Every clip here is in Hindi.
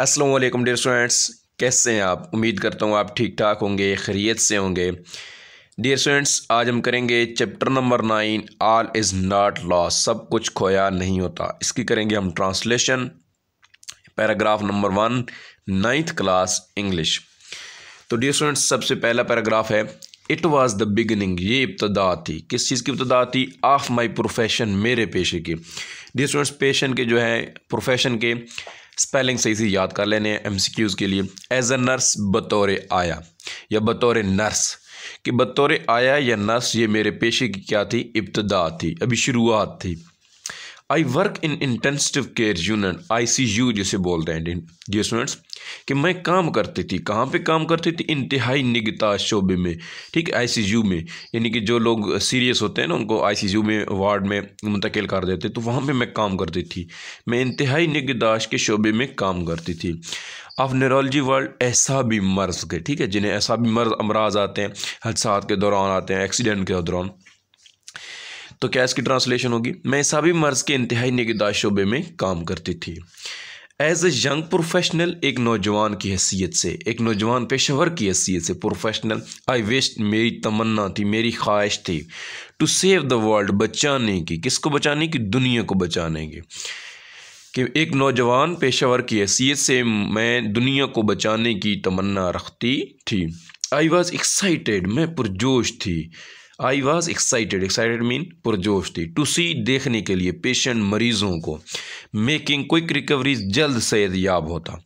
अस्सलाम वालेकुम डियर स्टूडेंट्स कैसे हैं आप उम्मीद करता हूँ आप ठीक ठाक होंगे खरीत से होंगे डियर स्टूडेंट्स आज हम करेंगे chapter number nine all is not lost सब कुछ खोया नहीं होता इसकी करेंगे हम translation paragraph number one ninth class English तो डियर स्टूडेंट्स सबसे पहला पैराग्राफ है इट वाज द बिगिनिंग ये इब्तदा थी किस चीज़ की इब्तदा थी ऑफ माई प्रोफेशन मेरे पेशे की डियर स्टूडेंट्स पेशन के जो है प्रोफेशन के स्पेलिंग सही से याद कर लेने हैं एम के लिए एज अ नर्स बतौर आया या बतौर नर्स कि बतौर आया या नर्स ये मेरे पेशे की क्या थी इब्तदा थी अभी शुरुआत थी I work in intensive care unit I C U जिसे बोलते हैं जी स्टूडेंट्स कि मैं काम करती थी कहाँ पे काम करती थी इंतहाई निगता शोबे में ठीक है आई सी यू में यानी कि जो लोग सीरियस होते हैं ना उनको आई सी यू में वार्ड में मुंतकिल कर देते तो वहाँ पे मैं काम करती थी मैं इंतहाई निगदाश के शोबे में काम करती थी अब न्यूरोलॉजी वर्ल्ड ऐसा भी मर्ज के ठीक है जिन्हें ऐसा भी मर्ज अमराज आते हैं हादसा के दौरान आते हैं एक्सीडेंट के दौरान तो क्या इसकी ट्रांसलेशन होगी मैं सभी मर्ज के इंतहाई निगदार शोबे में काम करती थी एज ए यंग प्रोफेशनल एक नौजवान की हैसियत से एक नौजवान पेशेवर की हैसियत से प्रोफेशनल आई वेस्ट मेरी तमन्ना थी मेरी ख्वाहिश थी टू सेव द वर्ल्ड बचाने की किसको बचाने की दुनिया को बचाने की कि एक नौजवान पेशेवर की हैसियत से मैं दुनिया को बचाने की तमन्ना रखती थी आई वॉज़ एक्साइटेड मैं पुरजोश थी I was excited excited mean पुरजोश थी टू सी देखने के लिए पेशेंट मरीजों को मेकिंग क्विक रिकवरी जल्द याब होता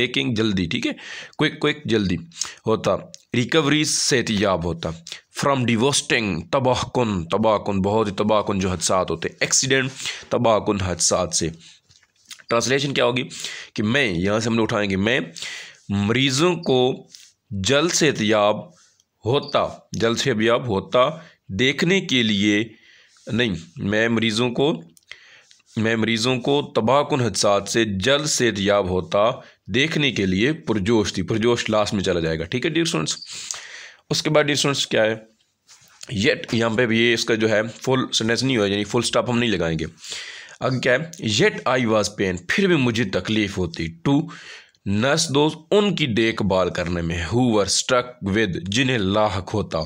मेकिंग जल्दी ठीक है क्विक क्विक जल्दी होता रिकवरी याब होता फ्राम डिवोस्टिंग तबाहकुन तबाहकुन बहुत ही तबाहकुन जो हादसात होते एक्सीडेंट तबाहकुन हादसात से ट्रांसलेशन क्या होगी कि मैं यहाँ से हम लोग उठाएंगे मैं मरीज़ों को जल्द याब होता जल्द से अवयव होता देखने के लिए नहीं मैं मरीज़ों को मैं मरीज़ों को तबाहकुन हदसात से जल्द से याब होता देखने के लिए पुरजोश थी पुरजोश लास्ट में चला जाएगा ठीक है डियर स्टूडेंट्स उसके बाद डियर स्टूडेंट्स क्या है येट यहाँ पे भी ये इसका जो है फुल सेंटेंस नहीं होगा यानी फुल स्टॉप हम नहीं लगाएंगे अब क्या है येट आई वॉज पेन फिर भी मुझे तकलीफ़ होती टू नर्स दोस्त उनकी देखभाल करने में हुर स्ट्रक विद जिन्हें लाक होता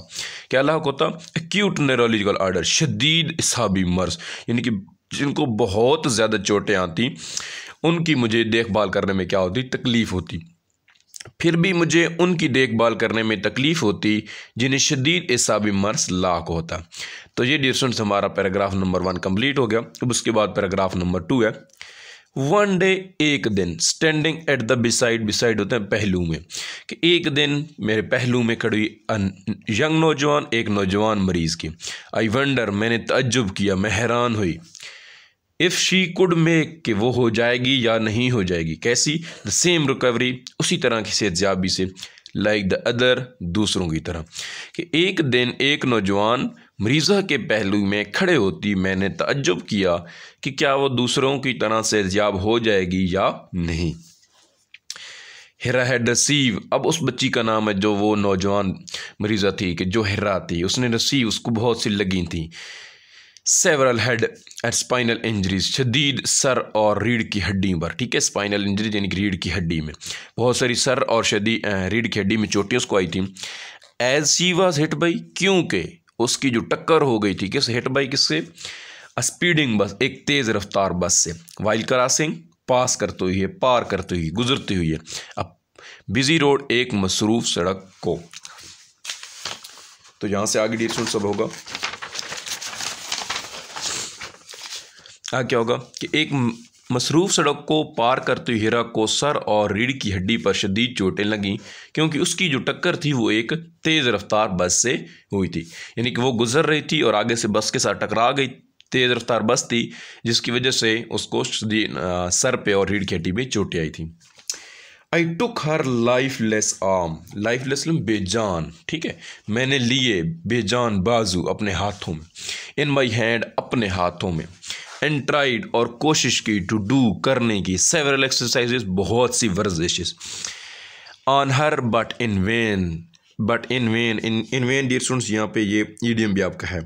क्या लाक होता एक्यूट न्यूरोलॉजिकल आर्डर शदीद इसाबी मर्स यानी कि जिनको बहुत ज़्यादा चोटें आती उनकी मुझे देखभाल करने में क्या होती तकलीफ़ होती फिर भी मुझे उनकी देखभाल करने में तकलीफ़ होती जिन्हें शदीद एसाबी मर्स लाक होता तो ये डियर हमारा पैराग्राफ नंबर वन कंप्लीट हो गया अब उसके बाद पैराग्राफ नंबर टू है वन डे एक दिन standing at the beside beside होते हैं पहलू में कि एक दिन मेरे पहलू में खड़ी यंग नौजवान एक नौजवान मरीज़ की आई वंडर मैंने तजुब किया मैं हैरान हुई इफ़ शी कुड मेक कि वो हो जाएगी या नहीं हो जाएगी कैसी द सेम रिकवरी उसी तरह की सेहतयाबी से लाइक द अदर दूसरों की तरह कि एक दिन एक नौजवान मरीज़ा के पहलू में खड़े होती मैंने तजुब किया कि क्या वो दूसरों की तरह से याब हो जाएगी या नहीं हिरा है रसीव अब उस बच्ची का नाम है जो वो नौजवान मरीज़ा थी कि जो हिरा थी उसने रसीव उसको बहुत सी लगी थी several head and spinal injuries शदीद सर और रीढ़ की हड्डी पर ठीक है स्पाइनल इंजरीज यानी कि रीढ़ की हड्डी में बहुत सारी सर और शदी रीढ़ की हड्डी में चोटियाँ उसको आई थी as she was hit by क्योंकि उसकी जो टक्कर हो गई थी किस हिट बाई किससे स्पीडिंग बस एक तेज़ रफ्तार बस से वाइल क्रॉसिंग पास करते हुए पार करते हुए हुई है अब बिजी रोड एक मसरूफ सड़क को तो यहाँ से आगे डेट सब होगा आ क्या होगा कि एक मसरूफ़ सड़क को पार करते हीरा को सर और रीढ़ की हड्डी पर शदीद चोटें लगीं क्योंकि उसकी जो टक्कर थी वो एक तेज़ रफ्तार बस से हुई थी यानी कि वो गुजर रही थी और आगे से बस के साथ टकरा गई तेज़ रफ्तार बस थी जिसकी वजह से उसको सर पे और रीढ़ की हड्डी में चोटें आई थी I took her lifeless arm lifeless बेजान ठीक है मैंने लिए बेजान बाजू अपने हाथों में इन माई हैंड अपने हाथों में एंड ट्राइड और कोशिश की टू डू करने की सेवरल एक्सरसाइजेस बहुत सी वर्जिशेस on her but in vain but in vain in in vain dear students यहाँ पे ये ईडियम भी आपका है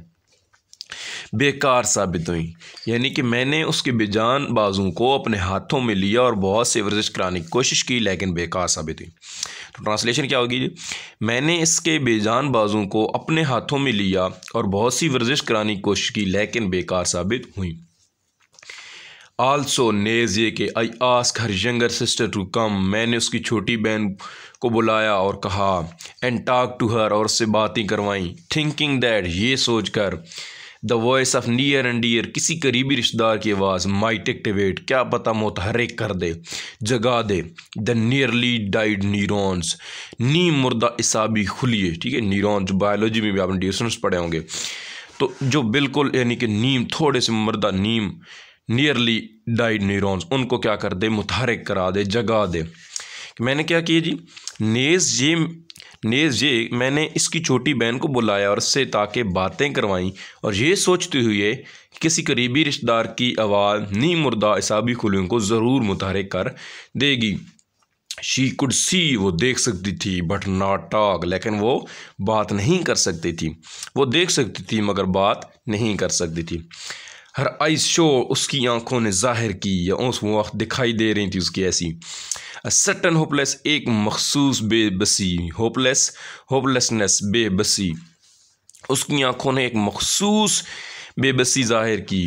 बेकार साबित हुई यानी कि मैंने उसके बेजान बाजू को अपने हाथों में लिया और बहुत से वर्जिश कराने की कोशिश की लेकिन बेकार साबित हुई तो ट्रांसलेशन क्या होगी मैंने इसके बेजान बाजू को अपने हाथों में लिया और बहुत सी वर्जिश कराने की कोशिश की लेकिन बेकार साबित हुई आल्सो नेज ये कि I ask her younger sister to come मैंने उसकी छोटी बहन को बुलाया और कहा एंड टाक टू हर और उससे बातें करवाई थिंकिंग दैट ये सोच कर the voice of near and dear किसी करीबी रिश्तेदार की आवाज़ माइट एक्टिवेट क्या पता मोतहरक कर दे जगा दे द नियरली डाइड न्यूरॉन्स नी मुर्दा इसाबी खुलिए ठीक है न्यूरॉन जो बायोलॉजी में भी आपने ड्यूसनस पढ़े होंगे तो जो बिल्कुल यानी कि नीम थोड़े से मुर्दा नीम नियरली डाइड न्यूरॉन्स उनको क्या कर दे मुतहरक करा दे जगा दे मैंने क्या किया जी नेज ये नेज ये मैंने इसकी छोटी बहन को बुलाया और उससे ताकि बातें करवाईं और ये सोचते हुए किसी करीबी रिश्तेदार की आवाज़ नी मुर्दा इसाबी खुलियों को ज़रूर मुतहरक कर देगी शी कुड सी वो देख सकती थी बट नॉट टॉक लेकिन वो बात नहीं कर सकती थी वो देख सकती थी मगर बात नहीं कर सकती थी हर आई शो उसकी आंखों ने जाहिर की या उस वक्त दिखाई दे रही थी उसकी ऐसी सटन होपलेस एक मखसूस बेबसी होपलेस होपलेसनेस बेबसी उसकी आंखों ने एक मखसूस बेबसी जाहिर की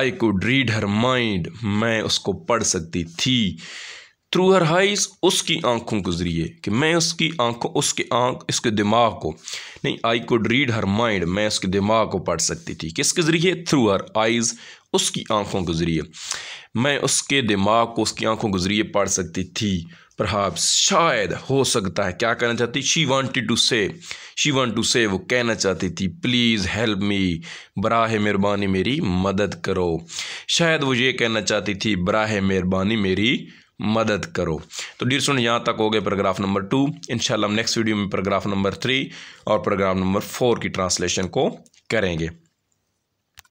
I could read her mind मैं उसको पढ़ सकती थी थ्रू हर हाइज उसकी आंखों के ज़रिए कि मैं उसकी आंखों उसके आंख इसके दिमाग को नहीं I could read her mind मैं उसके दिमाग को पढ़ सकती थी किसके ज़रिए थ्रू हर आइज़ उसकी आंखों के ज़रिए मैं उसके दिमाग को उसकी आंखों के ज़रिए पढ़ सकती थी प्रभाव शायद हो सकता है क्या कहना चाहती she want to say she want to say वो कहना चाहती थी प्लीज़ हेल्प मी बराह मेहरबानी मेरी मदद करो शायद वो ये कहना चाहती थी बराह मेहरबानी मेरी मदद करो तो डियर स्टूडेंट यहाँ तक हो गए पैराग्राफ नंबर टू इंशाल्लाह हम नेक्स्ट वीडियो में पैराग्राफ नंबर थ्री और पैराग्राफ नंबर फोर की ट्रांसलेशन को करेंगे